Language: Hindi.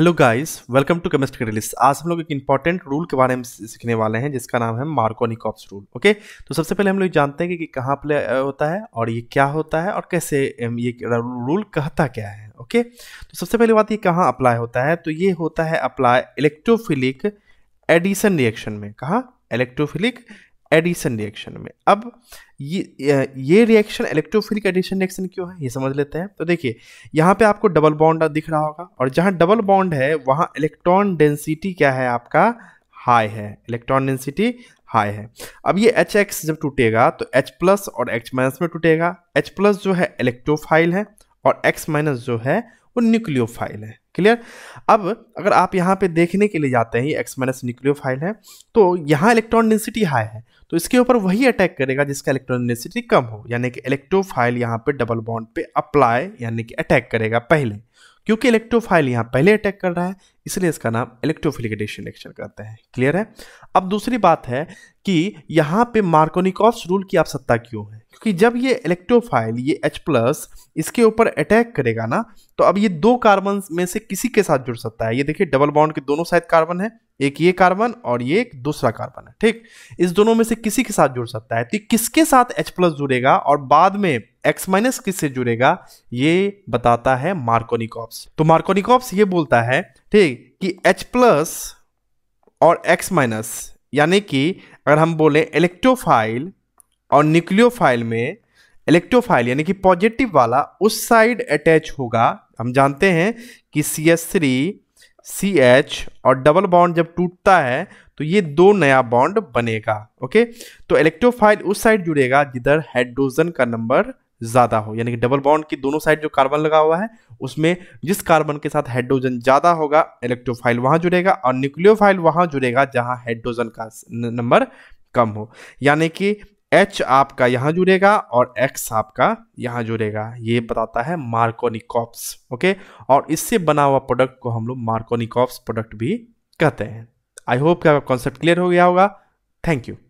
hello guys welcome to chemistry release आज हम लोग एक इंपॉर्टेंट रूल के बारे में सीखने वाले हैं जिसका नाम है मार्कोनिकॉप्स रूल ओके तो सबसे पहले हम लोग जानते हैं कि, कि कहाँ प्ले होता है और ये क्या होता है और कैसे ये रूल कहता क्या है ओके तो सबसे पहले बात ये कहाँ अप्लाई होता है तो ये होता है अप्लाई इलेक्ट्रोफिलिक एडिसन रिएक्शन में कहाँ इलेक्ट्रोफिलिक एडिशन रिएक्शन में अब ये ये रिएक्शन इलेक्ट्रोफिलिक एडिशन रिएक्शन क्यों है ये समझ लेते हैं तो देखिए यहाँ पे आपको डबल बॉन्ड दिख रहा होगा और जहाँ डबल बॉन्ड है वहाँ इलेक्ट्रॉन डेंसिटी क्या है आपका हाई है इलेक्ट्रॉन डेंसिटी हाई है अब ये एच एक्स जब टूटेगा तो एच प्लस और एच माइनस में टूटेगा एच प्लस जो है इलेक्ट्रोफाइल है और एक्स माइनस जो है वो न्यूक्लियोफाइल है क्लियर अब अगर आप यहाँ पे देखने के लिए जाते हैं ये एक्स माइनस न्यूक्लियोफाइल है तो यहाँ इलेक्ट्रॉन डेंसिटी हाई है तो इसके ऊपर वही अटैक करेगा जिसका इलेक्ट्रॉन डेंसिटी कम हो यानी कि इलेक्ट्रोफाइल यहाँ पे डबल बॉन्ड पे अप्लाई यानी कि अटैक करेगा पहले क्योंकि इलेक्ट्रोफाइल यहाँ पहले अटैक कर रहा है इसलिए इसका नाम इलेक्ट्रोफिलिकेशन एक्शन करते हैं क्लियर है अब दूसरी बात है कि यहाँ पे मार्कोनिकॉफ्स रूल की आप सत्ता क्यों है क्योंकि जब ये इलेक्ट्रोफाइल ये H प्लस इसके ऊपर अटैक करेगा ना तो अब ये दो कार्बन में से किसी के साथ जुड़ सकता है ये देखिए डबल बाउंड के दोनों साइड कार्बन है एक ये कार्बन और ये एक दूसरा कार्बन है ठीक इस दोनों में से किसी के साथ जुड़ सकता है तो किसके साथ H प्लस जुड़ेगा और बाद में X माइनस किससे जुड़ेगा ये बताता है मार्कोनिकॉप्स तो मार्कोनिकॉप्स ये बोलता है ठीक कि H प्लस और X माइनस यानी कि अगर हम बोले इलेक्ट्रोफाइल और न्यूक्लियोफाइल में इलेक्ट्रोफाइल यानी कि पॉजिटिव वाला उस साइड अटैच होगा हम जानते हैं कि C S three C H और डबल बॉन्ड जब टूटता है तो ये दो नया बॉन्ड बनेगा ओके तो इलेक्ट्रोफाइल उस साइड जुड़ेगा जिधर हाइड्रोजन का नंबर ज़्यादा हो यानी कि डबल बॉन्ड की दोनों साइड जो कार्बन लगा हुआ है उसमें जिस कार्बन के साथ हाइड्रोजन ज़्यादा होगा इलेक्ट्रोफाइल वहाँ जुड़ेगा और न्यूक्लियोफाइल वहाँ जुड़ेगा जहाँ हाइड्रोजन का नंबर कम हो यानी कि एच आपका यहाँ जुड़ेगा और एक्स आपका यहाँ जुड़ेगा ये बताता है मार्कोनिकॉप्स ओके और इससे बना हुआ प्रोडक्ट को हम लोग मार्कोनिकॉप्स प्रोडक्ट भी कहते हैं आई होप कि आपका कॉन्सेप्ट क्लियर हो गया होगा थैंक यू